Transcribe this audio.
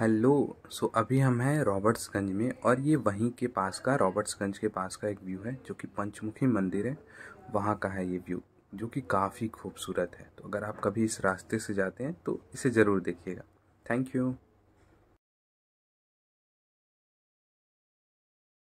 hello सो अभी हम हैं रॉबर्ट्सगंज में और ये वहीं के पास का रॉबर्ट्सगंज के पास का एक व्यू है जो कि पंचमुखी मंदिर है वहाँ का है ये व्यू जो कि काफ़ी खूबसूरत है तो अगर आप कभी इस रास्ते से जाते हैं तो इसे ज़रूर देखिएगा थैंक यू